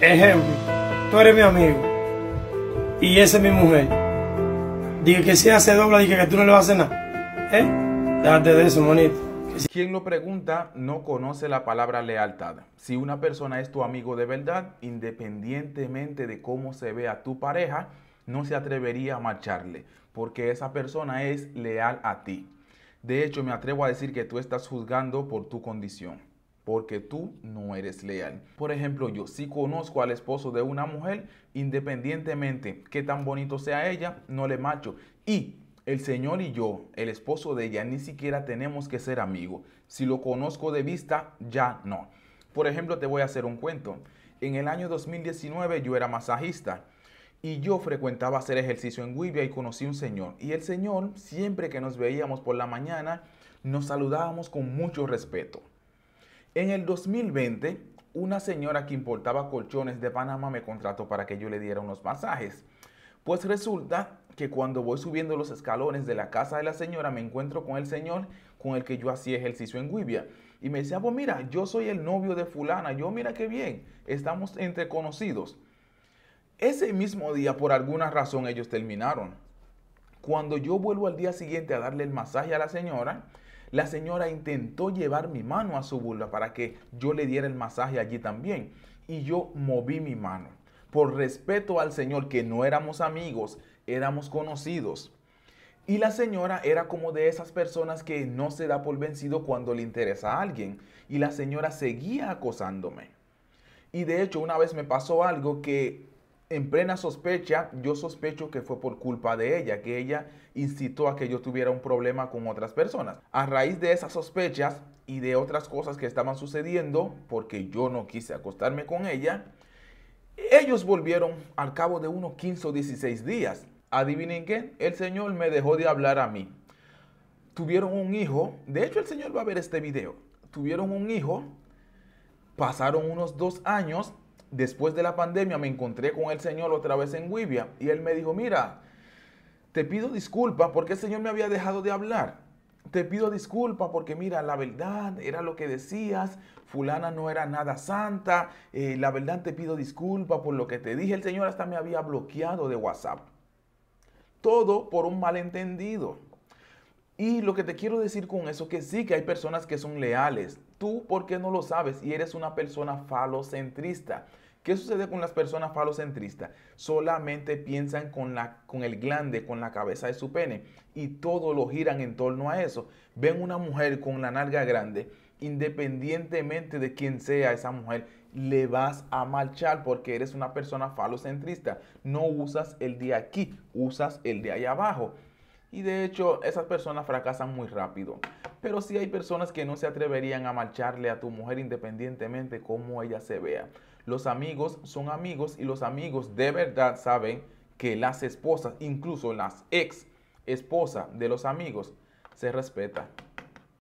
Ejemplo, tú eres mi amigo y esa es mi mujer. Dije que si hace dobla, dije que tú no le vas a hacer nada. ¿Eh? Date de eso, monito. Quien lo pregunta no conoce la palabra lealtad. Si una persona es tu amigo de verdad, independientemente de cómo se ve a tu pareja, no se atrevería a marcharle, porque esa persona es leal a ti. De hecho, me atrevo a decir que tú estás juzgando por tu condición porque tú no eres leal. Por ejemplo, yo si conozco al esposo de una mujer, independientemente que tan bonito sea ella, no le macho. Y el Señor y yo, el esposo de ella, ni siquiera tenemos que ser amigos. Si lo conozco de vista, ya no. Por ejemplo, te voy a hacer un cuento. En el año 2019 yo era masajista y yo frecuentaba hacer ejercicio en Wivia y conocí un señor. Y el señor, siempre que nos veíamos por la mañana, nos saludábamos con mucho respeto. En el 2020, una señora que importaba colchones de Panamá me contrató para que yo le diera unos masajes. Pues resulta que cuando voy subiendo los escalones de la casa de la señora me encuentro con el señor con el que yo hacía ejercicio en Guibia. Y me decía, ah, pues mira, yo soy el novio de fulana, yo mira qué bien, estamos entre conocidos. Ese mismo día, por alguna razón, ellos terminaron. Cuando yo vuelvo al día siguiente a darle el masaje a la señora, la señora intentó llevar mi mano a su vulva para que yo le diera el masaje allí también. Y yo moví mi mano. Por respeto al Señor, que no éramos amigos, éramos conocidos. Y la señora era como de esas personas que no se da por vencido cuando le interesa a alguien. Y la señora seguía acosándome. Y de hecho una vez me pasó algo que en plena sospecha, yo sospecho que fue por culpa de ella, que ella incitó a que yo tuviera un problema con otras personas. A raíz de esas sospechas y de otras cosas que estaban sucediendo, porque yo no quise acostarme con ella, ellos volvieron al cabo de unos 15 o 16 días. Adivinen qué, el Señor me dejó de hablar a mí. Tuvieron un hijo, de hecho el Señor va a ver este video. Tuvieron un hijo, pasaron unos dos años después de la pandemia me encontré con el Señor otra vez en Wibia y él me dijo, mira, te pido disculpas porque el Señor me había dejado de hablar. Te pido disculpas porque mira, la verdad era lo que decías, fulana no era nada santa, eh, la verdad te pido disculpas por lo que te dije, el Señor hasta me había bloqueado de WhatsApp. Todo por un malentendido. Y lo que te quiero decir con eso, que sí que hay personas que son leales. Tú, ¿por qué no lo sabes? Y eres una persona falocentrista. ¿Qué sucede con las personas falocentristas? Solamente piensan con, la, con el glande, con la cabeza de su pene y todo lo giran en torno a eso. Ven una mujer con la nalga grande, independientemente de quién sea esa mujer, le vas a marchar porque eres una persona falocentrista. No usas el de aquí, usas el de allá abajo. Y de hecho, esas personas fracasan muy rápido. Pero sí hay personas que no se atreverían a marcharle a tu mujer independientemente cómo ella se vea. Los amigos son amigos y los amigos de verdad saben que las esposas, incluso las ex esposas de los amigos, se respetan.